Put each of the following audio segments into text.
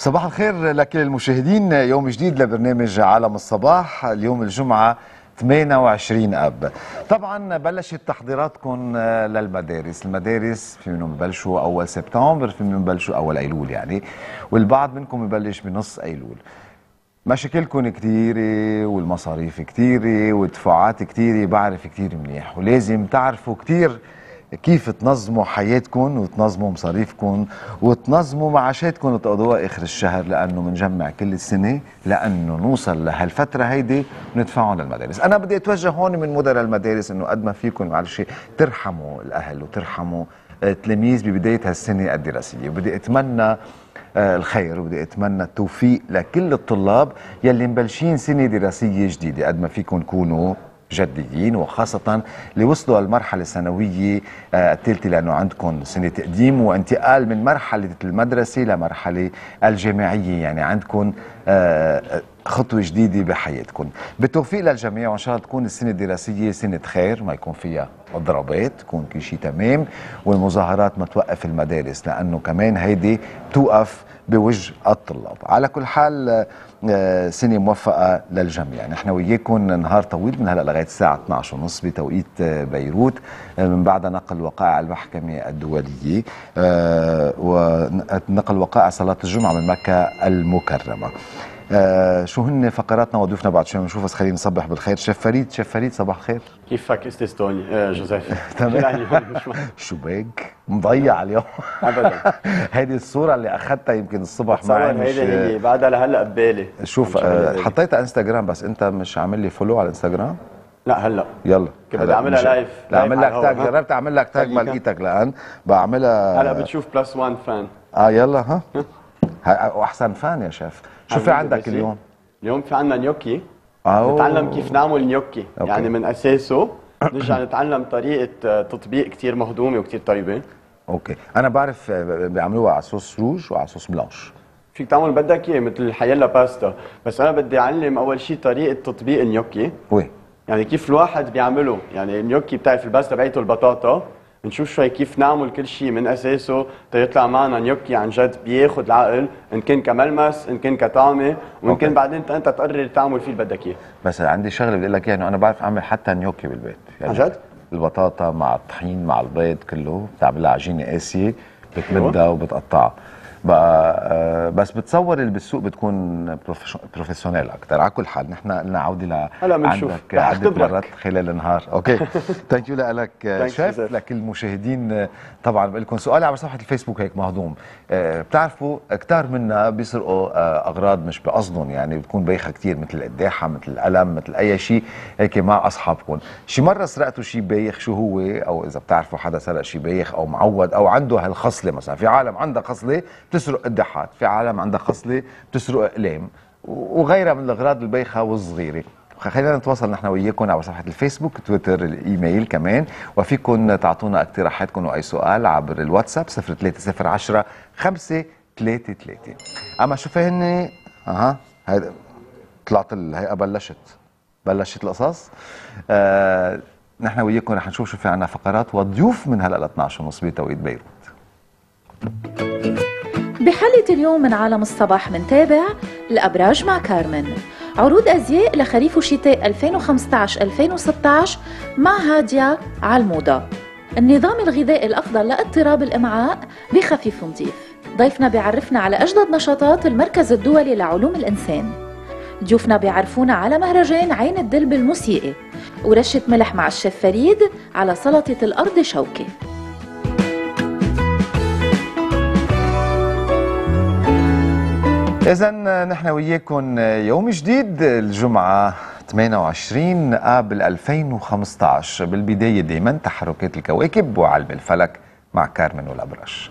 صباح الخير لكل المشاهدين يوم جديد لبرنامج عالم الصباح اليوم الجمعة 28 أب طبعا بلشت تحضيراتكم آه، للمدارس المدارس في منهم ببلشوا أول سبتمبر في منهم ببلشوا أول أيلول يعني والبعض منكم يبلش بنص أيلول مشاكلكم كتيرة والمصاريف كتيرة والدفعات كتيرة بعرف كتير منيح ولازم تعرفوا كتير كيف تنظموا حياتكم وتنظموا مصاريفكم وتنظموا معاشاتكم وتقضوها اخر الشهر لانه بنجمع كل السنه لانه نوصل لهالفتره هيدي وندفعهم للمدارس، انا بدي اتوجه هون من مدراء المدارس انه قد ما فيكم معلش ترحموا الاهل وترحموا آه، التلاميذ ببدايه هالسنه الدراسيه، وبدي اتمنى آه، الخير وبدي اتمنى التوفيق لكل الطلاب يلي مبلشين سنه دراسيه جديده قد ما فيكم تكونوا جديين وخاصة لوصلوا المرحلة الثانوية آه، الثالثة لأنه عندكم سنة تقديم وانتقال من مرحلة المدرسة لمرحلة الجامعية يعني عندكم آه، خطوة جديدة بحياتكم بالتوفيق للجميع وإن شاء الله تكون السنة الدراسية سنة خير ما يكون فيها اضرابات تكون كل شيء تمام والمظاهرات ما توقف المدارس لأنه كمان هيدي توقف بوجه الطلاب على كل حال آه، سنة موفقة للجميع نحن وياكم نهار طويل من هلأ لغاية الساعة 12 ونص بتوقيت آه، بيروت آه، من بعد نقل وقائع المحكمة الدولية ونقل وقائع صلاة الجمعة من مكة المكرمة آه شو هن فقراتنا وضيوفنا بعد شوي بنشوف بس خلينا نصبح بالخير شيف فريد شيف فريد صباح الخير كيفك استاذ توني آه، جوزيف تمام يعني شو بيك مضيع اليوم ابدا هيدي الصوره اللي اخذتها يمكن الصبح معي مش هيدي اللي بعدها لهلا ببالي شوف آه حطيتها انستغرام بس انت مش عامل لي فولو على الانستغرام لا هلا يلا كنت بدي اعملها لايف لا لك تاج جربت اعمل لك تاج ما لقيتك لان بعملها هلا بتشوف بلس وان فان اه يلا ها واحسن فان يا شيف شو في عندك إيه؟ اليوم؟ اليوم في عندنا نيوكي أوه. نتعلم كيف نعمل نيوكي أوكي. يعني من اساسه نرجع نتعلم طريقه تطبيق كثير مهضومه وكثير طيبه اوكي انا بعرف آه، بيعملوها على صوص روج وعلى صوص بلانش فيك تعمل بدك اياه مثل الحيلا باستا بس انا بدي اعلم اول شيء طريقه تطبيق النيوكي وي يعني كيف الواحد بيعمله يعني النيوكي بتعرف الباستا بعيته البطاطا نشوف شوي كيف نعمل كل شيء من اساسه تيطلع معنا نيوكي عن جد بياخذ العقل ان كان كملمس ان كان كطعمه وان كان بعدين انت تقرر تعمل فيه اللي بدك اياه بس عندي شغله بدي اقول لك اياها انه انا بعرف اعمل حتى نيوكي بالبيت يعني عن جد؟ البطاطا مع الطحين مع البيض كله بتعملها عجينه قاسيه بتمدها وبتقطعها بقى آه، بس بتصور اللي بالسوق بتكون بروفيشنال اكتر على كل حال نحن قلنا عودي ل عندك عده مرات خلال النهار اوكي ثانك يو لك آه، شاف لكل المشاهدين آه، طبعا بقول لكم سؤالي على صفحه الفيسبوك هيك مهضوم بتعرفوا كثار منا بيسرقوا اغراض مش بقصدهم يعني بتكون بايخه كثير مثل القداحه مثل القلم مثل اي شيء هيك مع اصحابكم شي مره سرقتوا شيء بايخ شو هو او اذا بتعرفوا حدا سرق شيء بايخ او معود او عنده هالخصله مثلا في عالم عندها خصله بتسرق قداحات في عالم عندها خصله بتسرق اقلام وغيرها من الاغراض البيخه والصغيره خلينا نتواصل نحن وياكم على صفحه الفيسبوك تويتر الايميل كمان وفيكم تعطونا اقتراحاتكم واي سؤال عبر الواتساب 0310 533 اما شو فهني اها هيدا طلعت الهيئه بلشت بلشت القصص آه نحن وياكم رح نشوف شو في عنا فقرات وضيوف من هلا ل 12 ونص بتوقيت بيروت بحلقة اليوم من عالم الصباح منتابع الأبراج مع كارمن عروض أزياء لخريف وشتاء 2015-2016 مع هادية على الموضة النظام الغذائي الأفضل لاضطراب الإمعاء بخفيف ونظيف ضيفنا بيعرفنا على أجدد نشاطات المركز الدولي لعلوم الإنسان ضيوفنا بيعرفونا على مهرجان عين الدلب الموسيقي ورشة ملح مع الشيف فريد على سلطة الأرض شوكة إذا نحن وياكم يوم جديد الجمعة 28 آب 2015 بالبداية دائما تحركات الكواكب وعلم الفلك مع كارمن والأبرش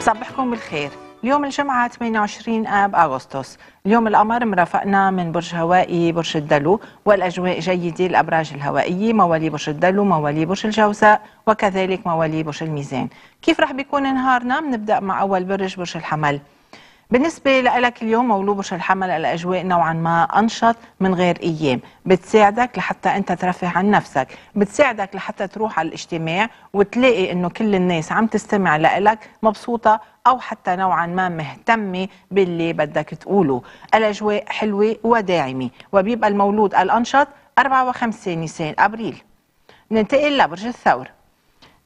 صباحكم بالخير اليوم الجمعة 28 آب أغسطس اليوم القمر مرافقنا من برج هوائي برج الدلو والأجواء جيدة الأبراج الهوائية موالي برج الدلو موالي برج الجوزاء وكذلك موالي برج الميزان كيف رح بيكون نهارنا؟ بنبدأ مع أول برج برج الحمل بالنسبة لك اليوم مولود برج الحمل الأجواء نوعا ما أنشط من غير أيام بتساعدك لحتى أنت ترفه عن نفسك بتساعدك لحتى تروح على الاجتماع وتلاقي أنه كل الناس عم تستمع لك مبسوطة أو حتى نوعا ما مهتمة باللي بدك تقوله الأجواء حلوة وداعمة وبيبقى المولود الأنشط 54 نيسان أبريل ننتقل لبرج الثور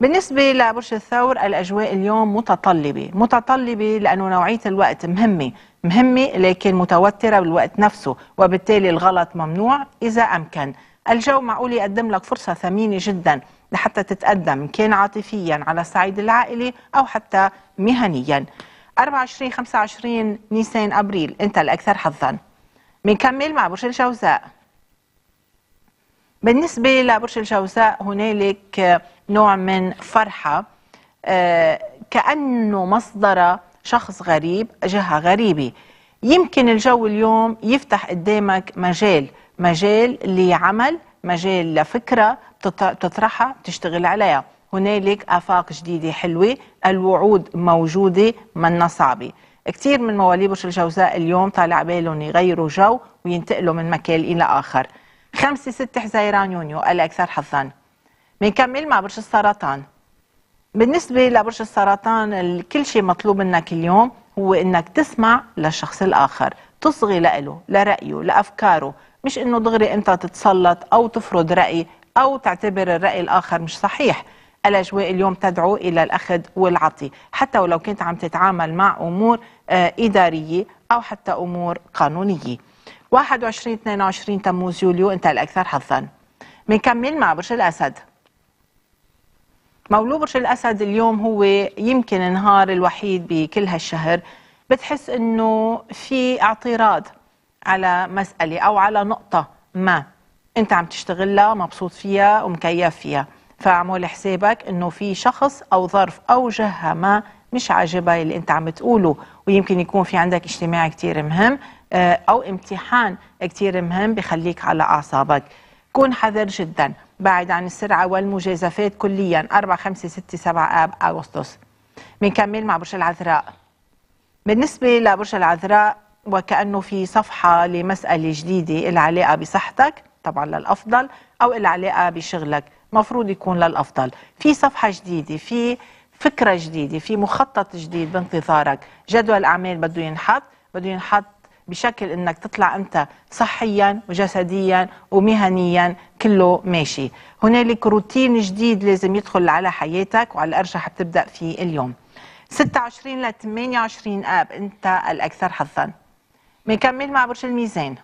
بالنسبة لبرج الثور الأجواء اليوم متطلبة متطلبة لأنه نوعية الوقت مهمة مهمة لكن متوترة بالوقت نفسه وبالتالي الغلط ممنوع إذا أمكن الجو معقول يقدم لك فرصة ثمينة جداً لحتى تتقدم كان عاطفيا على الصعيد العائلي أو حتى مهنيا 24 25 نيسان أبريل أنت الأكثر حظا بنكمل مع برج الجوزاء بالنسبة لبرج الجوزاء هنالك نوع من فرحة آه، كأنه مصدر شخص غريب جهة غريبة يمكن الجو اليوم يفتح قدامك مجال مجال لعمل مجال لفكره تطرحها تشتغل عليها هنالك افاق جديده حلوه الوعود موجوده من صعبه كثير من مواليد برج الجوزاء اليوم طالع بالهم يغيروا جو وينتقلوا من مكان الى اخر 5 6 حزيران يونيو الأكثر حظا بنكمل مع برج السرطان بالنسبة لبرج السرطان كل شيء مطلوب منك اليوم هو انك تسمع للشخص الآخر تصغي له لرأيه لأفكاره مش انه دغري انت تتسلط او تفرض راي او تعتبر الراي الاخر مش صحيح الاجواء اليوم تدعو الى الاخذ والعطي حتى ولو كنت عم تتعامل مع امور آه، اداريه او حتى امور قانونيه 21 22 تموز يوليو انت الاكثر حظا بنكمل مع برج الاسد مولو برج الاسد اليوم هو يمكن النهار الوحيد بكل هالشهر بتحس انه في اعتراض على مسألة أو على نقطة ما أنت عم تشتغلها مبسوط فيها ومكيف فيها فاعمل حسابك أنه في شخص أو ظرف أو جهة ما مش عاجبها اللي أنت عم تقوله ويمكن يكون في عندك اجتماع كتير مهم آه، أو امتحان كتير مهم بخليك على أعصابك كون حذر جدا بعد عن السرعة والمجازفات كليا 4 5 6 7 آب أغسطس بنكمل مع برج العذراء بالنسبة لبرج العذراء وكأنه في صفحة لمسألة جديدة العلاقة بصحتك طبعا للأفضل أو العلاقة بشغلك مفروض يكون للأفضل في صفحة جديدة في فكرة جديدة في مخطط جديد بانتظارك جدول أعمال بده ينحط بده ينحط بشكل انك تطلع انت صحيا وجسديا ومهنيا كله ماشي هنالك روتين جديد لازم يدخل على حياتك وعلى الارجح بتبدا فيه اليوم 26 ل 28 اب انت الاكثر حظا بنكمل مع برج الميزان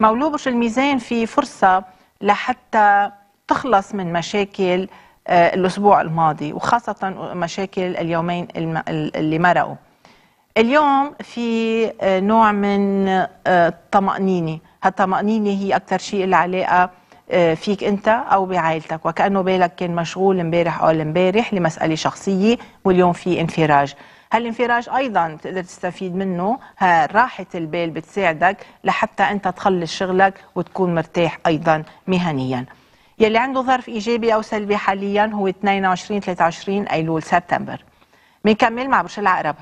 مولود برج الميزان في فرصة لحتى تخلص من مشاكل آه، الأسبوع الماضي وخاصة مشاكل اليومين اللي مرقوا اليوم في آه، نوع من الطمأنينة آه، هالطمأنينة هي أكثر شيء العلاقة فيك أنت أو بعائلتك وكأنه بالك كان مشغول امبارح أو امبارح لمسألة شخصية واليوم في انفراج هالانفراج ايضا تقدر تستفيد منه راحه البال بتساعدك لحتى انت تخلص شغلك وتكون مرتاح ايضا مهنيا يلي عنده ظرف ايجابي او سلبي حاليا هو 22 23 ايلول سبتمبر بنكمل مع برج العقرب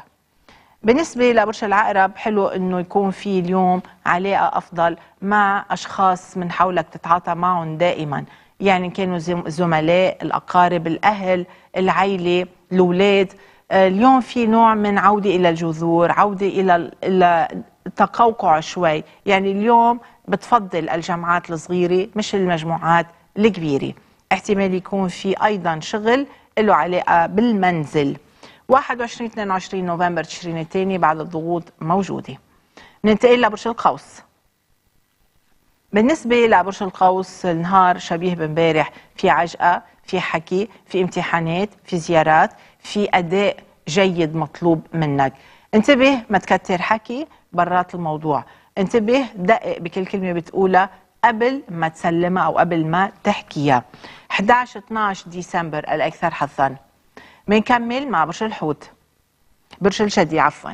بالنسبة لبرج العقرب حلو انه يكون في اليوم علاقة افضل مع اشخاص من حولك تتعاطى معهم دائما يعني كانوا زملاء الاقارب الاهل العيلة الاولاد آه، اليوم في نوع من عودة إلى الجذور عودة إلى إلى شوي يعني اليوم بتفضل الجامعات الصغيرة مش المجموعات الكبيرة احتمال يكون في أيضا شغل له علاقة بالمنزل 21 22 نوفمبر تشرين الثاني بعد الضغوط موجودة ننتقل لبرج القوس بالنسبة لبرج القوس النهار شبيه بامبارح في عجقة في حكي في امتحانات في زيارات في أداء جيد مطلوب منك انتبه ما تكتر حكي برات الموضوع انتبه دقق بكل كلمة بتقولها قبل ما تسلمها أو قبل ما تحكيها 11-12 ديسمبر الأكثر حظا بنكمل مع برج الحوت برج الجدي عفوا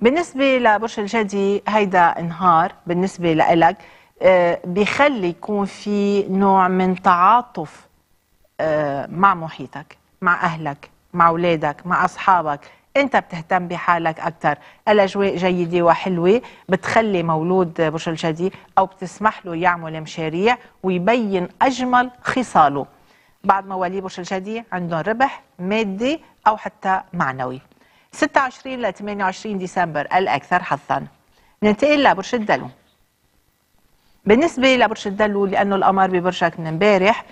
بالنسبة لبرج الجدي هيدا نهار بالنسبة لإلك آه، بخلي يكون في نوع من تعاطف آه، مع محيطك مع أهلك مع أولادك مع أصحابك أنت بتهتم بحالك أكثر الأجواء جيدة وحلوة بتخلي مولود برج الجدي أو بتسمح له يعمل مشاريع ويبين أجمل خصاله بعد مواليد برج الجدي عندهم ربح مادي أو حتى معنوي 26 ل 28 ديسمبر الأكثر حظا ننتقل لبرج الدلو بالنسبة لبرج الدلو لأنه القمر ببرجك من امبارح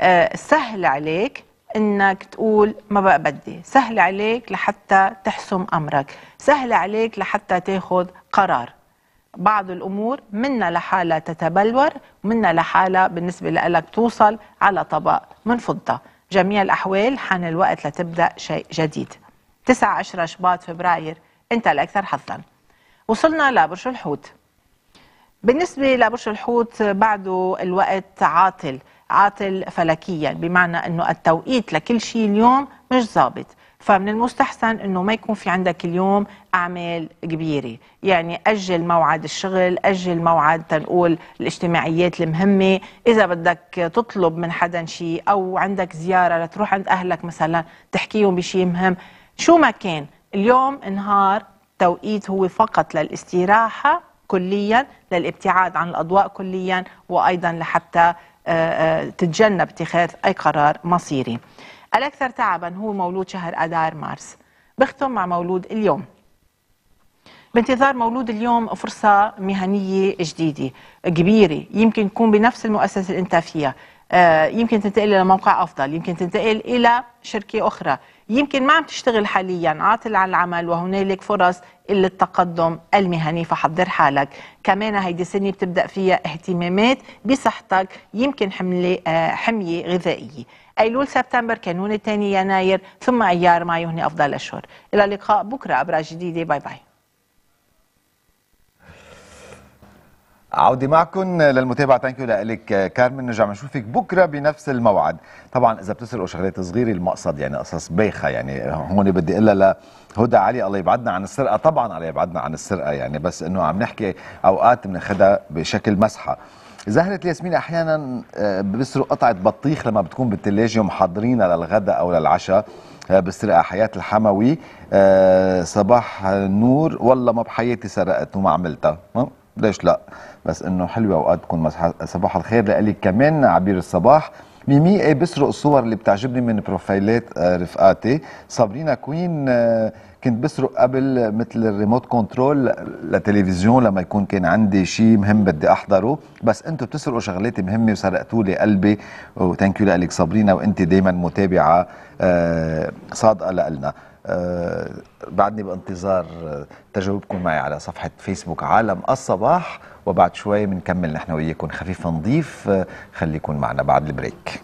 آه، سهل عليك انك تقول ما بقى بدي سهل عليك لحتى تحسم امرك سهل عليك لحتى تاخذ قرار بعض الامور منا لحالها تتبلور منا لحالها بالنسبه لك توصل على طبق من فضه جميع الاحوال حان الوقت لتبدا شيء جديد 9 10 شباط فبراير انت الاكثر حظا وصلنا لبرج الحوت بالنسبه لبرج الحوت بعده الوقت عاطل عاطل فلكيا يعني بمعنى انه التوقيت لكل شيء اليوم مش ظابط فمن المستحسن انه ما يكون في عندك اليوم اعمال كبيره يعني اجل موعد الشغل اجل موعد تنقول الاجتماعيات المهمه اذا بدك تطلب من حدا شيء او عندك زياره لتروح عند اهلك مثلا تحكيهم بشيء مهم شو ما كان اليوم نهار توقيت هو فقط للاستراحه كليا للابتعاد عن الاضواء كليا وايضا لحتى تتجنب اتخاذ أي قرار مصيري الأكثر تعبا هو مولود شهر أدار مارس بختم مع مولود اليوم بانتظار مولود اليوم فرصة مهنية جديدة كبيرة يمكن تكون بنفس المؤسسة اللي أنت فيها آه، يمكن تنتقل إلى موقع أفضل يمكن تنتقل إلى شركة أخرى يمكن ما عم تشتغل حاليا عاطل عن العمل وهنالك فرص للتقدم المهني فحضر حالك كمان هيدي سنة بتبدأ فيها اهتمامات بصحتك يمكن حملة آه، حمية غذائية أيلول سبتمبر كانون الثاني يناير ثم أيار مايو يهني أفضل اشهر إلى اللقاء بكرة ابراج جديدة باي باي عودي معكم للمتابعه ثانك يو لك كارمن نرجع بنشوفك بكره بنفس الموعد طبعا اذا بتسرقوا شغلات صغيره المقصد يعني قصص بايخه يعني هون بدي اقول لهدى علي الله يبعدنا عن السرقه طبعا الله يبعدنا عن السرقه يعني بس انه عم نحكي اوقات بناخذها بشكل مسحه زهرة الياسمين احيانا آه، بيسرق قطعة بطيخ لما بتكون بالثلاجة ومحضرينها للغداء او للعشاء آه، بسرقة حياة الحموي آه، صباح النور والله ما بحياتي سرقت وما عملتها ليش لا بس انه حلوه اوقات تكون صباح الخير لك كمان عبير الصباح ميمي ايه بسرق الصور اللي بتعجبني من بروفايلات آه، رفقاتي صابرينا كوين آه، كنت بسرق قبل مثل الريموت كنترول لتلفزيون لما يكون كان عندي شيء مهم بدي احضره بس انتم بتسرقوا شغلاتي مهمه وسرقتوا لي قلبي وثانك يو لك صابرينا وانت دائما متابعه آه، صادقه لنا آه، بعدني بانتظار آه، تجاوبكم معي على صفحة فيسبوك عالم الصباح وبعد شوي بنكمل نحن وياكم خفيف نظيف آه، خليكم معنا بعد البريك